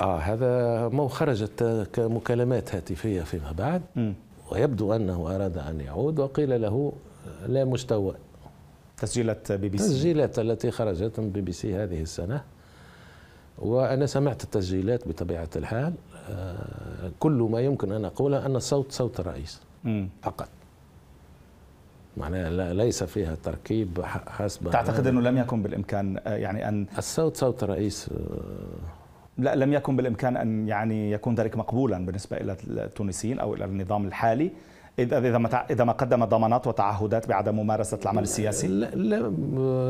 آه هذا مو خرجت كمكالمات هاتفية فيما بعد م. ويبدو أنه أراد أن يعود وقيل له لا مستوى تسجيلات بي بي سي تسجيلات التي خرجت من بي بي سي هذه السنة وأنا سمعت التسجيلات بطبيعة الحال آه، كل ما يمكن أن أقوله أن الصوت صوت الرئيس فقط معناها ليس فيها تركيب حسب تعتقد انه لم يكن بالامكان آه، يعني ان الصوت صوت الرئيس آه، لا لم يكن بالامكان ان يعني يكون ذلك مقبولا بالنسبه الى التونسيين او الى النظام الحالي اذا اذا ما اذا ما قدم ضمانات وتعهدات بعدم ممارسه العمل السياسي لا لا,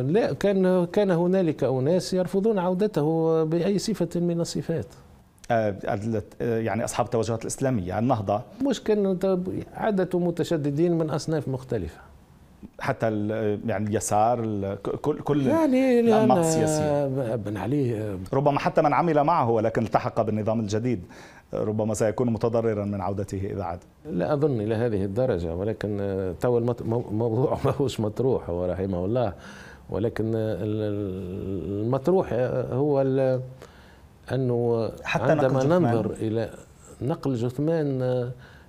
لا كان كان هنالك اناس يرفضون عودته باي صفه من الصفات آه، يعني اصحاب التوجهات الاسلاميه النهضه مش كان عاده متشددين من اصناف مختلفه حتى يعني اليسار كل كل يعني الانماط السياسيه بن علي ربما حتى من عمل معه ولكن التحق بالنظام الجديد ربما سيكون متضررا من عودته اذا عاد لا اظن الى هذه الدرجه ولكن تو الموضوع ماهوش مطروح هو رحمه الله ولكن المطروح هو انه حتى عندما ننظر الى نقل جثمان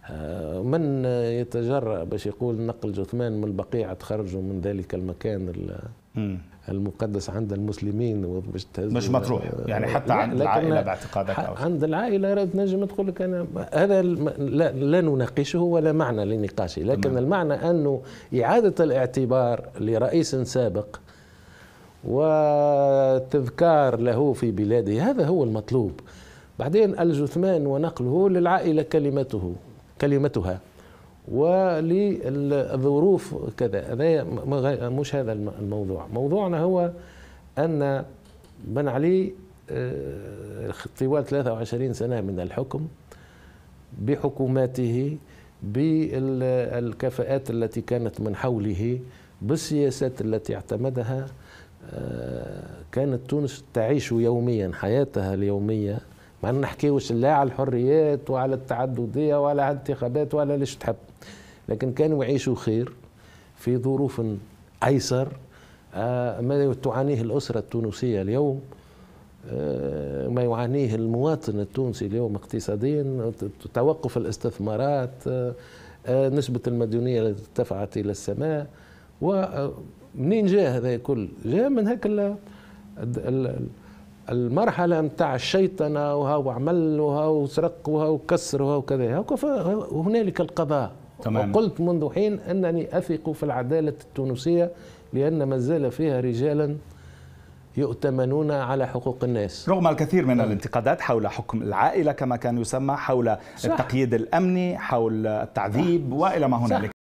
آه، من يتجرأ باش يقول نقل جثمان من البقيع تخرجوا من ذلك المكان المقدس عند المسلمين مش مطروح يعني حتى عند العائله باعتقادك عند العائله رد تنجم تقول لك انا هذا لا, لا نناقشه ولا معنى لنقاشه لكن مم. المعنى انه اعاده الاعتبار لرئيس سابق وتذكار له في بلاده هذا هو المطلوب بعدين الجثمان ونقله للعائله كلمته كلمتها وللظروف كذا هذا مش هذا الموضوع موضوعنا هو أن بن علي آه، طوال 23 سنة من الحكم بحكوماته بالكفاءات التي كانت من حوله بالسياسات التي اعتمدها آه، كانت تونس تعيش يوميا حياتها اليومية ما نحكيوش لا على الحريات وعلى التعددية ولا على الانتخابات ولا ليش تحب لكن كانوا يعيشوا خير في ظروف أيسر آه، ما تعانيه الأسرة التونسية اليوم آه، ما يعانيه المواطن التونسي اليوم اقتصاديا توقف الاستثمارات آه، نسبة المديونية التي ارتفعت إلى السماء ومنين جاء هذا كل جاء من هكذا المرحله نتاع الشيطنه وها وعمل وها وسرق وها وكسر وها وكذا هنالك القضاء تمام. وقلت منذ حين انني اثق في العداله التونسيه لان ما زال فيها رجالا يؤتمنون على حقوق الناس رغم الكثير من الانتقادات حول حكم العائلة كما كان يسمى حول صح. التقييد الأمني حول التعذيب صح. وإلى ما هنالك